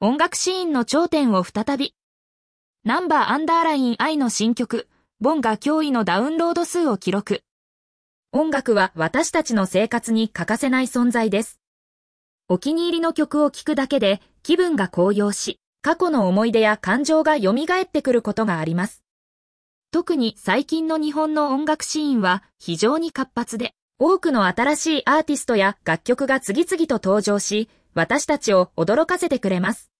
音楽シーンの頂点を再び。ナンバーアンダーライン I の新曲、ボンが驚異のダウンロード数を記録。音楽は私たちの生活に欠かせない存在です。お気に入りの曲を聴くだけで気分が高揚し、過去の思い出や感情が蘇ってくることがあります。特に最近の日本の音楽シーンは非常に活発で、多くの新しいアーティストや楽曲が次々と登場し、私たちを驚かせてくれます。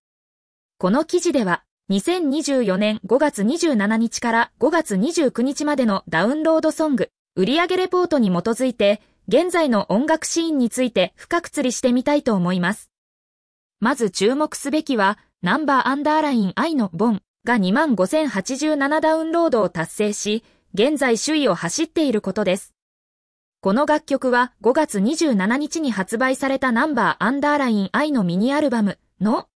この記事では、2024年5月27日から5月29日までのダウンロードソング、売上レポートに基づいて、現在の音楽シーンについて深く釣りしてみたいと思います。まず注目すべきは、ナンバーアンダーライン I のボンが25,087ダウンロードを達成し、現在首位を走っていることです。この楽曲は5月27日に発売されたナンバーアンダーライン I のミニアルバムの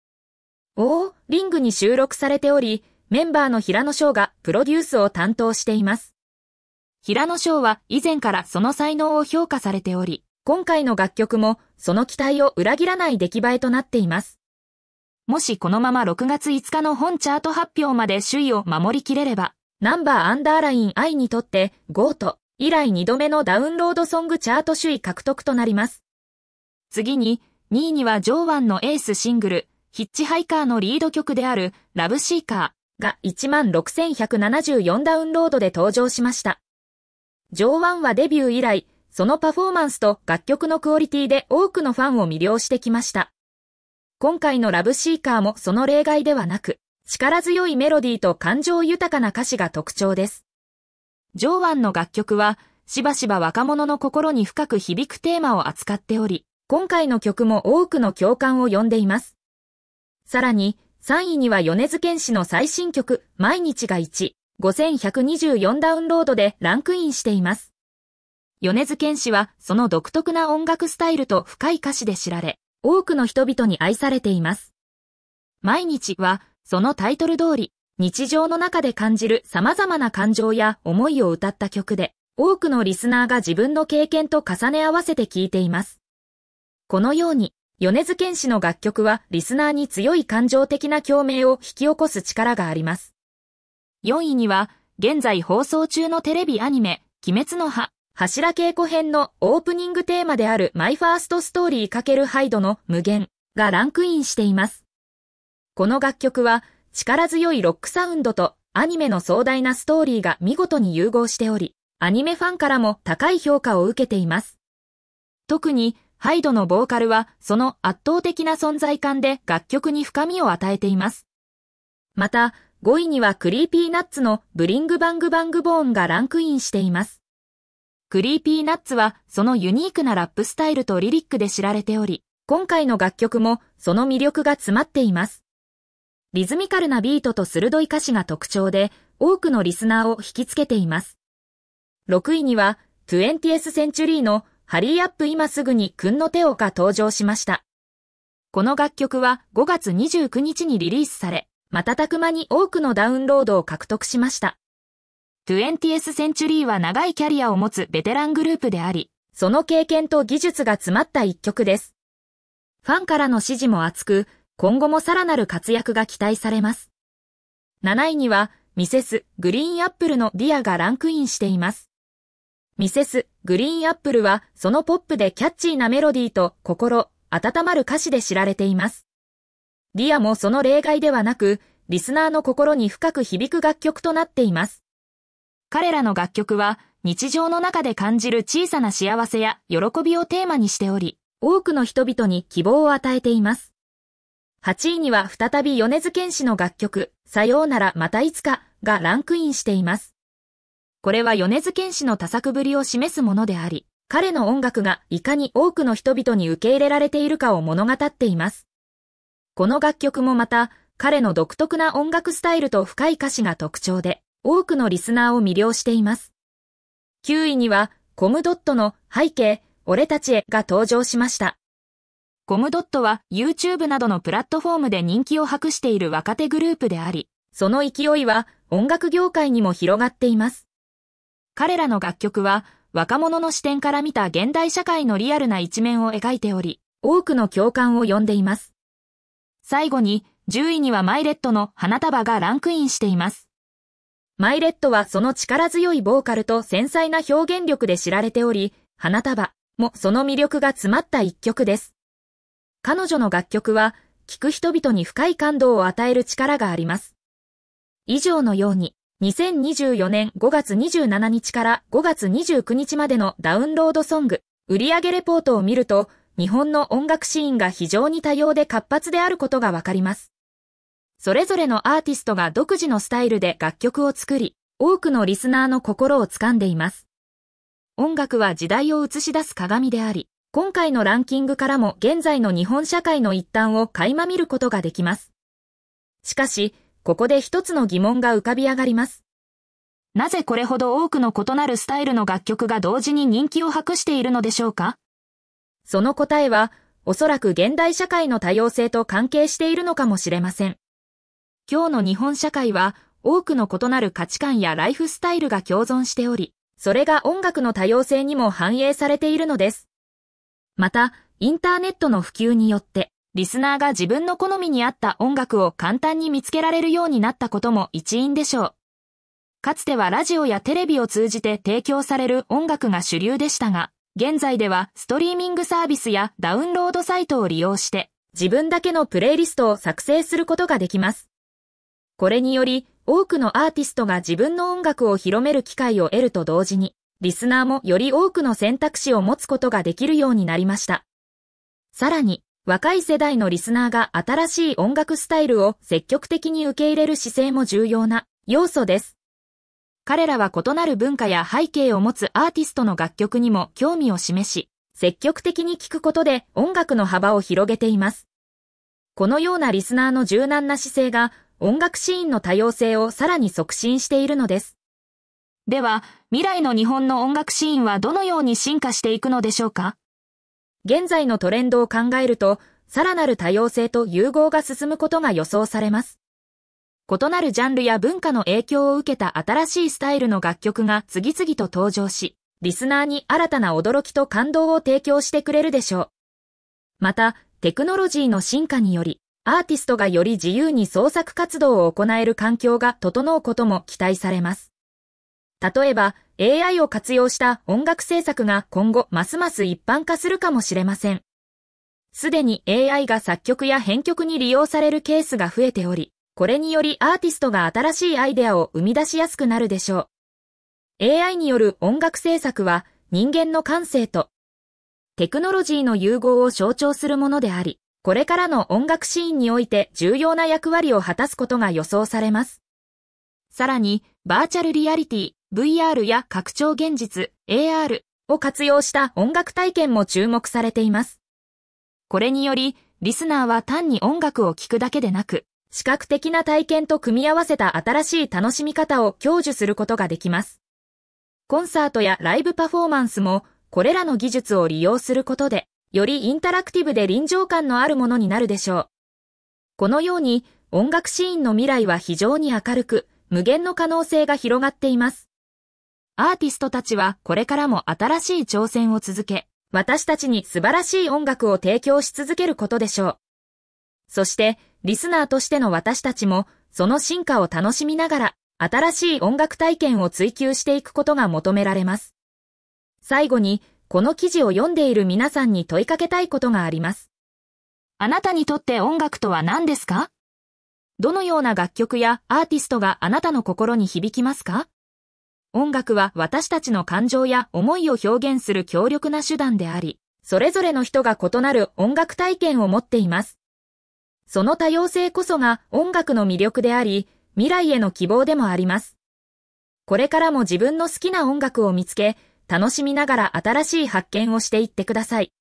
おーリングに収録されており、メンバーの平野翔がプロデュースを担当しています。平野翔は以前からその才能を評価されており、今回の楽曲もその期待を裏切らない出来栄えとなっています。もしこのまま6月5日の本チャート発表まで首位を守りきれれば、ナンバーアンダーライン I にとって GO と以来2度目のダウンロードソングチャート首位獲得となります。次に、2位には上腕のエースシングル、ヒッチハイカーのリード曲である、ラブシーカーが16,174ダウンロードで登場しました。上腕はデビュー以来、そのパフォーマンスと楽曲のクオリティで多くのファンを魅了してきました。今回のラブシーカーもその例外ではなく、力強いメロディーと感情豊かな歌詞が特徴です。ジョーワンの楽曲は、しばしば若者の心に深く響くテーマを扱っており、今回の曲も多くの共感を呼んでいます。さらに、3位には米津玄師の最新曲、毎日が1、5124ダウンロードでランクインしています。米津玄師は、その独特な音楽スタイルと深い歌詞で知られ、多くの人々に愛されています。毎日は、そのタイトル通り、日常の中で感じる様々な感情や思いを歌った曲で、多くのリスナーが自分の経験と重ね合わせて聴いています。このように、米津玄師の楽曲はリスナーに強い感情的な共鳴を引き起こす力があります。4位には、現在放送中のテレビアニメ、鬼滅の葉、柱稽古編のオープニングテーマであるマイファーストストーリー×ハイドの無限がランクインしています。この楽曲は力強いロックサウンドとアニメの壮大なストーリーが見事に融合しており、アニメファンからも高い評価を受けています。特に、ハイドのボーカルはその圧倒的な存在感で楽曲に深みを与えています。また、5位にはクリーピーナッツのブリングバングバングボーンがランクインしています。クリーピーナッツはそのユニークなラップスタイルとリリックで知られており、今回の楽曲もその魅力が詰まっています。リズミカルなビートと鋭い歌詞が特徴で、多くのリスナーを引きつけています。6位には、20th Century のハリーアップ今すぐに君の手をか登場しました。この楽曲は5月29日にリリースされ、瞬く間に多くのダウンロードを獲得しました。20th Century は長いキャリアを持つベテラングループであり、その経験と技術が詰まった一曲です。ファンからの支持も厚く、今後もさらなる活躍が期待されます。7位には、ミセス・グリーンアップルのディアがランクインしています。ミセス・グリーンアップルは、そのポップでキャッチーなメロディーと心、温まる歌詞で知られています。ディアもその例外ではなく、リスナーの心に深く響く楽曲となっています。彼らの楽曲は、日常の中で感じる小さな幸せや喜びをテーマにしており、多くの人々に希望を与えています。8位には再び米津玄師の楽曲、さようならまたいつかがランクインしています。これは米津玄師の多作ぶりを示すものであり、彼の音楽がいかに多くの人々に受け入れられているかを物語っています。この楽曲もまた、彼の独特な音楽スタイルと深い歌詞が特徴で、多くのリスナーを魅了しています。9位には、コムドットの背景、俺たちへが登場しました。ゴムドットは YouTube などのプラットフォームで人気を博している若手グループであり、その勢いは音楽業界にも広がっています。彼らの楽曲は若者の視点から見た現代社会のリアルな一面を描いており、多くの共感を呼んでいます。最後に、10位にはマイレットの花束がランクインしています。マイレットはその力強いボーカルと繊細な表現力で知られており、花束もその魅力が詰まった一曲です。彼女の楽曲は、聴く人々に深い感動を与える力があります。以上のように、2024年5月27日から5月29日までのダウンロードソング、売上レポートを見ると、日本の音楽シーンが非常に多様で活発であることがわかります。それぞれのアーティストが独自のスタイルで楽曲を作り、多くのリスナーの心を掴んでいます。音楽は時代を映し出す鏡であり、今回のランキングからも現在の日本社会の一端を垣間見ることができます。しかし、ここで一つの疑問が浮かび上がります。なぜこれほど多くの異なるスタイルの楽曲が同時に人気を博しているのでしょうかその答えは、おそらく現代社会の多様性と関係しているのかもしれません。今日の日本社会は、多くの異なる価値観やライフスタイルが共存しており、それが音楽の多様性にも反映されているのです。また、インターネットの普及によって、リスナーが自分の好みに合った音楽を簡単に見つけられるようになったことも一因でしょう。かつてはラジオやテレビを通じて提供される音楽が主流でしたが、現在ではストリーミングサービスやダウンロードサイトを利用して、自分だけのプレイリストを作成することができます。これにより、多くのアーティストが自分の音楽を広める機会を得ると同時に、リスナーもより多くの選択肢を持つことができるようになりました。さらに、若い世代のリスナーが新しい音楽スタイルを積極的に受け入れる姿勢も重要な要素です。彼らは異なる文化や背景を持つアーティストの楽曲にも興味を示し、積極的に聴くことで音楽の幅を広げています。このようなリスナーの柔軟な姿勢が音楽シーンの多様性をさらに促進しているのです。では、未来の日本の音楽シーンはどのように進化していくのでしょうか現在のトレンドを考えると、さらなる多様性と融合が進むことが予想されます。異なるジャンルや文化の影響を受けた新しいスタイルの楽曲が次々と登場し、リスナーに新たな驚きと感動を提供してくれるでしょう。また、テクノロジーの進化により、アーティストがより自由に創作活動を行える環境が整うことも期待されます。例えば AI を活用した音楽制作が今後ますます一般化するかもしれません。すでに AI が作曲や編曲に利用されるケースが増えており、これによりアーティストが新しいアイデアを生み出しやすくなるでしょう。AI による音楽制作は人間の感性とテクノロジーの融合を象徴するものであり、これからの音楽シーンにおいて重要な役割を果たすことが予想されます。さらに、バーチャルリアリティ、VR や拡張現実、AR を活用した音楽体験も注目されています。これにより、リスナーは単に音楽を聴くだけでなく、視覚的な体験と組み合わせた新しい楽しみ方を享受することができます。コンサートやライブパフォーマンスも、これらの技術を利用することで、よりインタラクティブで臨場感のあるものになるでしょう。このように、音楽シーンの未来は非常に明るく、無限の可能性が広がっています。アーティストたちはこれからも新しい挑戦を続け、私たちに素晴らしい音楽を提供し続けることでしょう。そして、リスナーとしての私たちも、その進化を楽しみながら、新しい音楽体験を追求していくことが求められます。最後に、この記事を読んでいる皆さんに問いかけたいことがあります。あなたにとって音楽とは何ですかどのような楽曲やアーティストがあなたの心に響きますか音楽は私たちの感情や思いを表現する強力な手段であり、それぞれの人が異なる音楽体験を持っています。その多様性こそが音楽の魅力であり、未来への希望でもあります。これからも自分の好きな音楽を見つけ、楽しみながら新しい発見をしていってください。